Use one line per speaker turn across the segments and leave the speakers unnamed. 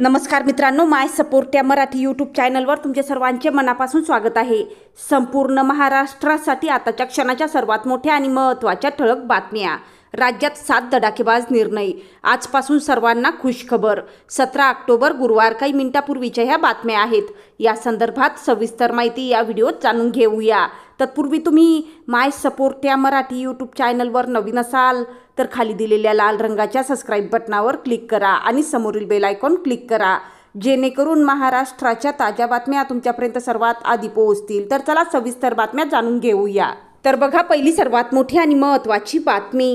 नमस्कार मित्रांनो माय सपोर्ट या मराठी यूट्यूब चॅनलवर तुमचे सर्वांचे मनापासून स्वागत आहे संपूर्ण महाराष्ट्रासाठी आताच्या क्षणाच्या सर्वात मोठ्या आणि महत्त्वाच्या ठळक बातम्या राज्यात सात धडाकेबाज निर्णय आजपासून सर्वांना खुशखबर सतरा ऑक्टोबर गुरुवार काही मिनिटापूर्वीच्या ह्या बातम्या आहेत या संदर्भात सविस्तर माहिती या व्हिडिओत जाणून घेऊया तत्पूर्वी तुम्ही माय सपोर्ट या मराठी यूट्यूब चॅनलवर नवीन असाल तर खाली दिलेल्या लाल रंगाच्या सबस्क्राईब बटनावर क्लिक करा आणि समोरील बेल आयकॉन क्लिक करा जेणेकरून महाराष्ट्राच्या ताज्या बातम्या तुमच्यापर्यंत सर्वात आधी पोहोचतील तर चला सविस्तर बातम्या जाणून घेऊया तर बघा पहिली सर्वात मोठी आणि महत्त्वाची बातमी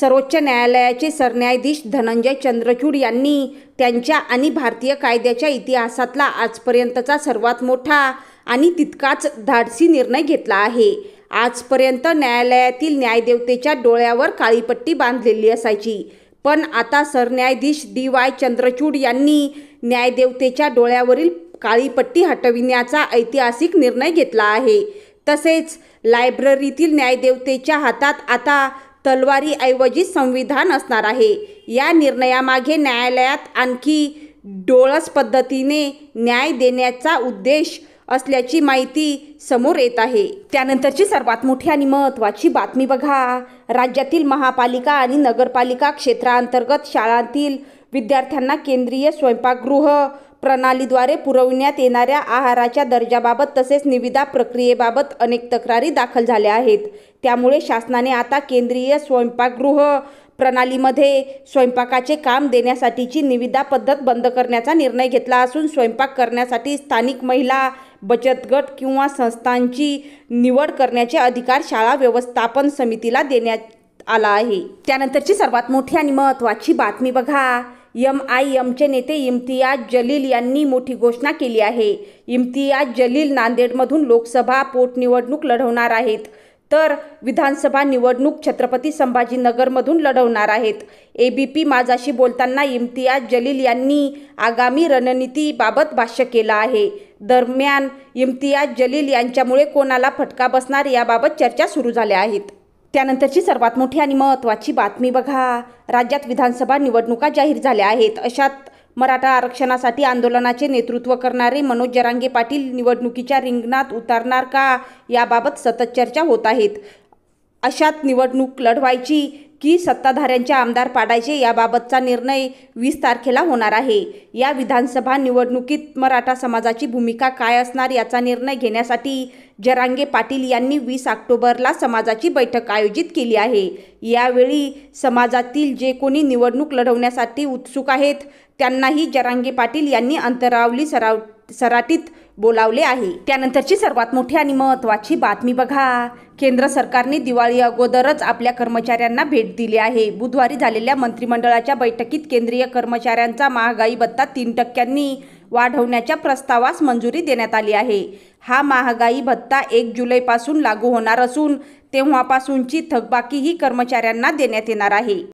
सर्वोच्च न्यायालयाचे सरन्यायाधीश धनंजय चंद्रचूड यांनी त्यांच्या आणि भारतीय कायद्याच्या इतिहासातला आजपर्यंतचा सर्वात मोठा आणि तितकाच धाडसी निर्णय घेतला आहे आजपर्यंत न्यायालयातील न्यायदेवतेच्या डोळ्यावर काळीपट्टी बांधलेली असायची पण आता सरन्यायाधीश डी वाय चंद्रचूड यांनी न्यायदेवतेच्या डोळ्यावरील काळीपट्टी हटविण्याचा ऐतिहासिक निर्णय घेतला आहे तसेच लायब्ररीतील न्यायदेवतेच्या हातात आता तलवारीऐवजी संविधान असणार आहे या निर्णयामागे न्यायालयात आणखी डोळस पद्धतीने न्याय देण्याचा उद्देश असल्याची माहिती समोर येत आहे त्यानंतरची सर्वात मोठी आणि महत्त्वाची बातमी बघा राज्यातील महापालिका आणि नगरपालिका क्षेत्रांतर्गत शाळांतील विद्यार्थ्यांना केंद्रीय स्वयंपाकगृह प्रणालीद्वारे पुरविण्यात येणाऱ्या आहाराच्या दर्जाबाबत तसेच निविदा प्रक्रियेबाबत अनेक तक्रारी दाखल झाल्या आहेत त्यामुळे शासनाने आता केंद्रीय स्वयंपाकगृह प्रणालीमध्ये स्वयंपाकाचे काम देण्यासाठीची निविदा पद्धत बंद करण्याचा निर्णय घेतला असून स्वयंपाक करण्यासाठी स्थानिक महिला बचत गट किंवा संस्थांची निवड करण्याचे अधिकार शाळा व्यवस्थापन समितीला देण्यात आला आहे त्यानंतरची सर्वात मोठी आणि महत्त्वाची बातमी बघा यम आय एमचे नेते इम्तियाज जलील यांनी मोठी घोषणा केली आहे इम्तियाज जलील नांदेडमधून लोकसभा पोटनिवडणूक लढवणार आहेत तर विधानसभा निवडणूक छत्रपती संभाजीनगरमधून लढवणार आहेत ए बी पी माझाशी बोलताना इम्तियाज जलील यांनी आगामी रणनीतीबाबत भाष्य केलं आहे दरम्यान इम्तियाज जलील यांच्यामुळे कोणाला फटका बसणार याबाबत चर्चा सुरू झाल्या आहेत त्यानंतरची सर्वात मोठी आणि महत्त्वाची बातमी बघा राज्यात विधानसभा निवडणुका जाहीर झाल्या आहेत अशात मराठा आरक्षणासाठी आंदोलनाचे नेतृत्व करणारे मनोज जरांगे पाटील निवडणुकीच्या रिंगणात उतरणार का याबाबत सतत चर्चा होत आहेत अशात निवडणूक लढवायची की सत्ताधाऱ्यांचे आमदार पाडायचे याबाबतचा निर्णय वीस तारखेला होणार आहे या विधानसभा निवडणुकीत मराठा समाजाची भूमिका काय असणार याचा निर्णय घेण्यासाठी जरांगे पाटील यांनी वीस ऑक्टोबरला समाजाची बैठक आयोजित केली आहे यावेळी समाजातील जे कोणी निवडणूक लढवण्यासाठी उत्सुक आहेत त्यांनाही जरांगे पाटील यांनी अंतरावली सराव सराटीत बोलावले आहे त्यानंतरची सर्वात मोठी आणि महत्त्वाची बातमी बघा केंद्र सरकारने दिवाळी अगोदरच आपल्या कर्मचाऱ्यांना भेट दिली आहे बुधवारी झालेल्या मंत्रिमंडळाच्या बैठकीत केंद्रीय कर्मचाऱ्यांचा महागाई भत्ता तीन टक्क्यांनी वाढवण्याच्या प्रस्तावास मंजुरी देण्यात आली आहे हा महागाई भत्ता एक जुलैपासून लागू होणार असून तेव्हापासूनची थकबाकीही कर्मचाऱ्यांना देण्यात येणार आहे